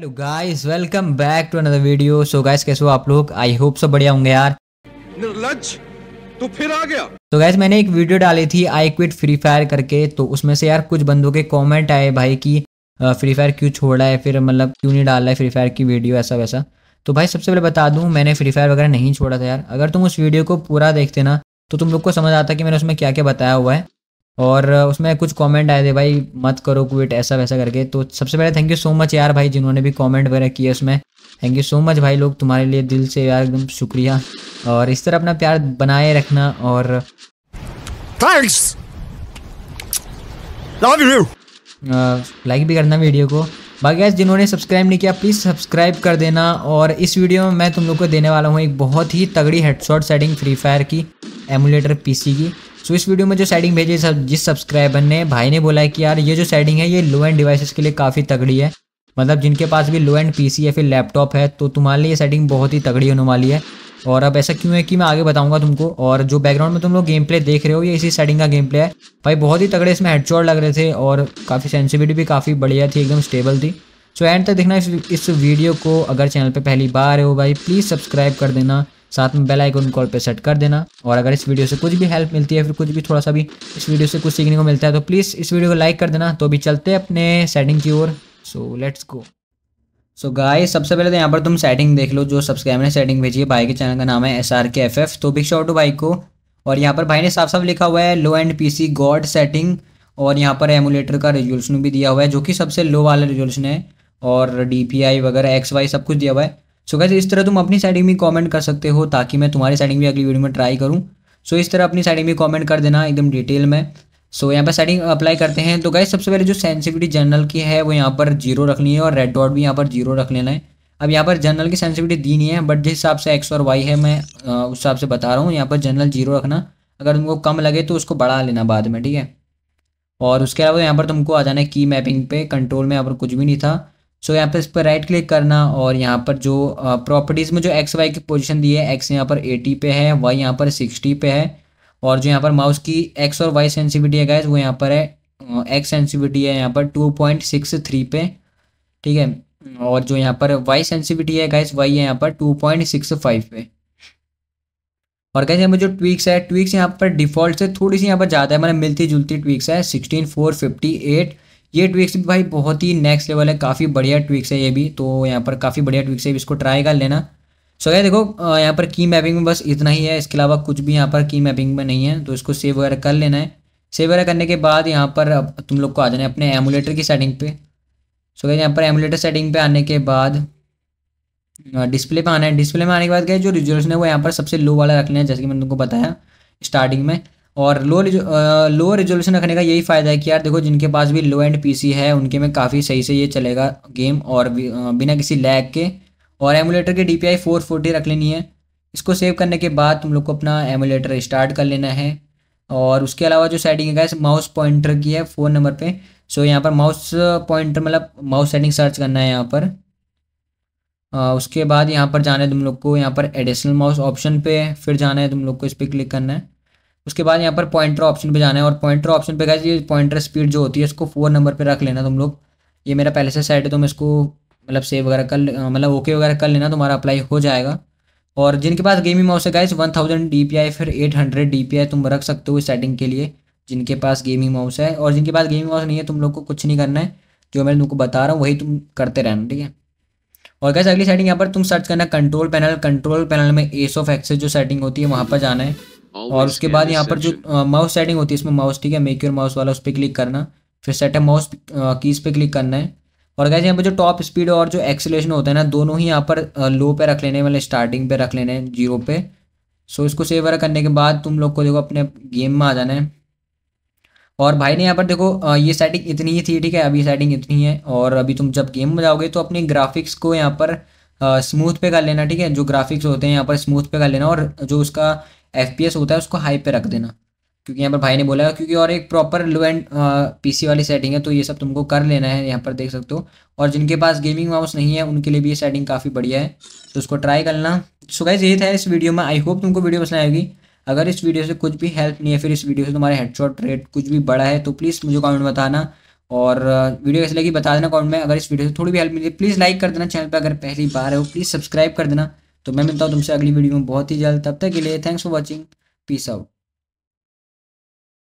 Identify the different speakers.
Speaker 1: hello guys welcome back to another video so guys कैसे हो आप लोग आई होप सब बढ़िया होंगे यार निर्लज तो फिर आ गया तो गाइस मैंने एक वीडियो डाली थी आई क्विट फ्री फायर करके तो उसमें से यार कुछ बंदों के कमेंट आए भाई कि फ्री फायर क्यों छोड़ा है फिर मतलब क्यों नहीं डाला है फ्री फायर की वीडियो ऐसा वैसा तो भाई सबसे पहले बता दूं मैंने फ्री फायर वगैरह नहीं छोड़ा था यार अगर तुम उस वीडियो को पूरा देखते ना तो तुम लोग को समझ आता कि मैंने उसमें क्या क्या बताया हुआ है और उसमें कुछ कमेंट आए थे भाई मत करो क्विट ऐसा वैसा करके तो सबसे पहले थैंक यू सो मच यार भाई जिन्होंने भी कमेंट वगैरह किया उसमें थैंक यू सो मच भाई लोग तुम्हारे लिए दिल से यार एकदम शुक्रिया और इस तरह अपना प्यार बनाए रखना और थैंक्स लव यू लाइक भी करना वीडियो को बाकी आज जिन्होंने सब्सक्राइब नहीं किया प्लीज़ सब्सक्राइब कर देना और इस वीडियो में मैं तुम लोग को देने वाला हूँ एक बहुत ही तगड़ी हेडसॉट सेटिंग फ्री फायर की एमुलेटर पीसी की सो इस वीडियो में जो सेटिंग भेजी सब जिस सब्सक्राइबर ने भाई ने बोला है कि यार ये जो सेटिंग है ये लो एंड डिवाइसेस के लिए काफ़ी तगड़ी है मतलब जिनके पास भी लो एंड पीसी या फिर लैपटॉप है तो तुम्हारे लिए सेटिंग बहुत ही तगड़ी होने वाली है और अब ऐसा क्यों है कि मैं आगे बताऊंगा तुमको और जो बैकग्राउंड में तुम लोग गेम प्ले देख रहे हो ये इसी सेटिंग का गेम प्ले है भाई बहुत ही तगड़े इसमें हेडशॉट लग रहे थे और काफ़ी सेंसिविटी भी काफ़ी बढ़िया थी एकदम स्टेबल थी सो एंड तक देखना इस, इस वीडियो को अगर चैनल पर पहली बार हो भाई प्लीज़ सब्सक्राइब कर देना साथ में बेल आइकन कॉल पे सेट कर देना और अगर इस वीडियो से कुछ भी हेल्प मिलती है फिर कुछ भी थोड़ा सा भी इस वीडियो से कुछ सीखने को मिलता है तो प्लीज़ इस वीडियो को लाइक कर देना तो भी चलते हैं अपने सेटिंग की ओर सो लेट्स गो सो गाय सबसे पहले तो यहाँ पर तुम सेटिंग देख लो जो सब्सक्राइबर ने सेटिंग भेजी है भाई के चैनल का नाम है S R K F F तो बिग शॉर्ट टू भाई को और यहाँ पर भाई ने साफ साफ लिखा हुआ है low end P C god setting और यहाँ पर एमुलेटर का रेजोल्यूशन भी दिया हुआ है जो कि सबसे लो वाला रेजोल्यूशन है और डी पी आई वगैरह एक्स वाई सब कुछ दिया हुआ है सो so, कैसे इस तरह तुम अपनी साइडिंग में कमेंट कर सकते हो ताकि मैं तुम्हारी साइडिंग भी अगली वीडियो में ट्राई करूँ सो so, इस तरह अपनी साइडिंग भी कमेंट कर देना एकदम डिटेल में सो so, यहाँ पर साइडिंग अप्लाई करते हैं तो गैस सबसे पहले जो सेंसिविटी जनरल की है वो यहाँ पर जीरो रखनी है और रेड डॉट भी यहाँ पर जीरो रख लेना है अब यहाँ पर जनरल की सेंसिविटी दी नहीं है बट जिस हिसाब से एक्स और वाई है मैं उस हिसाब से बता रहा हूँ यहाँ पर जनरल जीरो रखना अगर तुमको कम लगे तो उसको बढ़ा लेना बाद में ठीक है और उसके अलावा यहाँ पर तुमको आ जाना है की मैपिंग पे कंट्रोल में यहाँ पर कुछ भी नहीं था सो यहाँ पर इस पर राइट क्लिक करना और यहाँ पर जो प्रॉपर्टीज़ में जो एक्स वाई की पोजिशन दी है एक्स यहाँ पर एटी पे है वाई यहाँ पर सिक्सटी पे है और जो यहाँ पर माउस की एक्स और वाई सेंसिविटी है गाइज वो यहाँ पर है एक्स सेंसिविटी है यहाँ पर टू पॉइंट सिक्स थ्री पे ठीक है और जो यहाँ पर वाई सेंसिविटी है गाइज वाई है यहाँ पर टू पॉइंट सिक्स फाइव पे और कैसे यहाँ पर जो ट्विक्स है ट्विक्स यहाँ पर डिफॉल्ट से थोड़ी सी यहाँ पर ज़्यादा है मतलब मिलती जुलती ट्विक्स है सिक्सटीन फोर फिफ्टी एट ये ट्विक्स भी भाई बहुत ही नेक्स्ट लेवल है काफ़ी बढ़िया ट्विक्स है ये भी तो यहाँ पर काफ़ी बढ़िया ट्विक्स है इसको ट्राई कर लेना सो so, यार देखो यहाँ पर की मैपिंग में बस इतना ही है इसके अलावा कुछ भी यहाँ पर की मैपिंग में नहीं है तो इसको सेव वगैरह कर लेना है सेव वगैरह करने के बाद यहाँ पर तुम लोग को आ जाना है अपने एमुलेटर की सेटिंग पे सो so, यहाँ पर एमुलेटर सेटिंग पे आने के बाद डिस्प्ले पे आना है डिस्प्ले में आने के बाद गए जो रिजोल्यूशन है वो यहाँ पर सबसे लो वाला रखना है जैसे कि मैंने तुमको बताया स्टार्टिंग में और लो लो रिजोल्यूशन रखने का यही फ़ायदा है कि यार देखो जिनके पास भी लो एंड पीसी है उनके में काफ़ी सही से ये चलेगा गेम और बिना किसी लैग के और एमुलेटर के D P I four forty रख लेनी है इसको सेव करने के बाद तुम लोग को अपना एमुलेटर स्टार्ट कर लेना है और उसके अलावा जो सेटिंग है माउस पॉइंटर की है फ़ोन नंबर पे सो यहाँ पर माउस पॉइंटर मतलब माउस सेटिंग सर्च करना है यहाँ पर आ, उसके बाद यहाँ पर जाना है तुम लोग को यहाँ पर एडिशनल माउस ऑप्शन पे फिर जाना है तुम लोग को इस पर क्लिक करना है उसके बाद यहाँ पर पॉइंटर ऑप्शन पे जाना है और पॉइंटर ऑप्शन पे गए ये पॉइंटर स्पीड जो होती है इसको फोर नंबर पे रख लेना तुम लोग ये मेरा पहले से सेट है तो मैं इसको मतलब सेव वगैरह कर मतलब ओके वगैरह कर लेना तुम्हारा अप्लाई हो जाएगा और जिनके पास गेमिंग माउस है guys one thousand D P I फिर eight hundred D P I तुम रख सकते हो इस सेटिंग के लिए जिनके पास गेमिंग माउस है और जिनके पास गेमिंग माउस नहीं है तुम लोग को कुछ नहीं करना है जो मैं तुमको बता रहा हूँ वही तुम करते रहना ठीक है और कैसे अगली सेटिंग यहाँ पर तुम सर्च करना कंट्रोल पैनल कंट्रोल पैनल में एस ऑफ एक्सेस जो सेटिंग होती है वहाँ पर जाना है और उसके बाद यहाँ पर जो माउस सेटिंग होती है इसमें माउस ठीक है मेक योर माउस वाला उस पर क्लिक करना फिर सेट है माउस कीज़ पे क्लिक करना है और कैसे यहाँ पर जो टॉप स्पीड और जो एक्सेलेशन होता है ना दोनों ही यहाँ पर लो पे रख लेने वाले स्टार्टिंग पे रख लेने जीरो पे सो इसको सेव वगैरह करने के बाद तुम लोग को देखो अपने गेम में आ जाना है और भाई ने यहाँ पर देखो ये सेटिंग इतनी ही थी ठीक है अभी सेटिंग इतनी है और अभी तुम जब गेम में जाओगे तो अपने ग्राफिक्स को यहाँ पर स्मूथ पे कर लेना ठीक है जो ग्राफिक्स होते हैं यहाँ पर स्मूथ पे कर लेना और जो उसका एफ होता है उसको हाई पे रख देना क्योंकि यहाँ पर भाई ने बोला है क्योंकि और एक प्रॉपर लो एंड पीसी वाली सेटिंग है तो ये सब तुमको कर लेना है यहाँ पर देख सकते हो और जिनके पास गेमिंग माउस नहीं है उनके लिए भी ये सेटिंग काफ़ी बढ़िया है तो उसको ट्राई करना सो गाइज यही था इस वीडियो में आई होप तुमको वीडियो पसंद आएगी अगर इस वीडियो से कुछ भी हेल्प नहीं है फिर इस वीडियो से तुम्हारे हेडशॉट रेट कुछ भी बड़ा है तो प्लीज़ मुझे कमेंट बताना और वीडियो कैसी लगी बता देना कमेंट में अगर इस वीडियो से थोड़ी भी हेल्प मिली प्लीज़ लाइक कर देना चैनल पर अगर पहली बार है हो प्लीज़ सब्सक्राइब कर देना तो मैं मिलता हूँ तुमसे अगली वीडियो में बहुत ही जल्द तब तक के लिए thanks for watching peace out